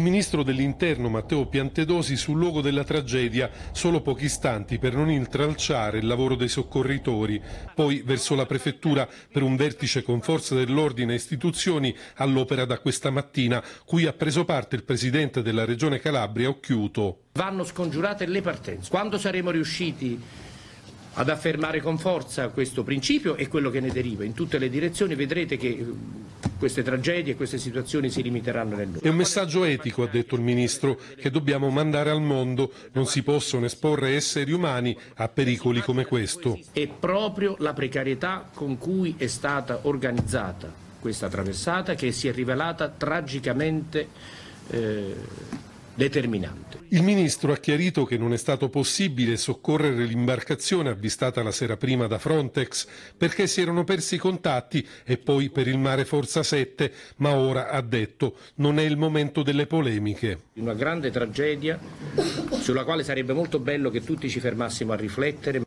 Il ministro dell'interno Matteo Piantedosi sul luogo della tragedia solo pochi istanti per non intralciare il lavoro dei soccorritori, poi verso la prefettura per un vertice con forza dell'ordine e istituzioni all'opera da questa mattina, cui ha preso parte il presidente della regione Calabria Occhiuto. Vanno scongiurate le partenze. Quando saremo riusciti ad affermare con forza questo principio e quello che ne deriva in tutte le direzioni vedrete che queste tragedie e queste situazioni si limiteranno nel lungo. È un messaggio etico, ha detto il Ministro, che dobbiamo mandare al mondo. Non si possono esporre esseri umani a pericoli come questo. È proprio la precarietà con cui è stata organizzata questa traversata che si è rivelata tragicamente eh, determinante. Il ministro ha chiarito che non è stato possibile soccorrere l'imbarcazione avvistata la sera prima da Frontex perché si erano persi i contatti e poi per il mare Forza 7, ma ora ha detto non è il momento delle polemiche. Una grande tragedia sulla quale sarebbe molto bello che tutti ci fermassimo a riflettere.